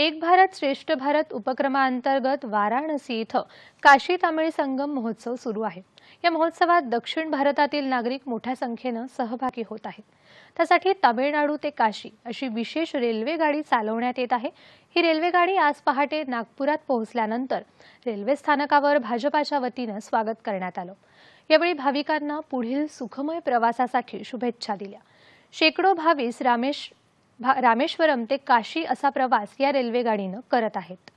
एक भारत श्रेष्ठ भारत उपक्रमाअंतर्गत वाराणसी इथं काशी तामिळ संगम महोत्सव सुरू आहे या महोत्सवात दक्षिण भारतातील नागरिक मोठ्या संख्येनं सहभागी होत आहेत त्यासाठी तामिळनाडू ते काशी अशी विशेष रेल्वे गाडी चालवण्यात येत आहे ही रेल्वे गाडी आज पहाटे नागपुरात पोहोचल्यानंतर रेल्वे स्थानकावर भाजपाच्या वतीनं स्वागत करण्यात आलं यावेळी भाविकांना पुढील सुखमय प्रवासासाठी शुभेच्छा दिल्या शेकडो भाविस रामेश रामेश्वरम ते काशी असा प्रवास या रेल्वेगाडीनं करत आहेत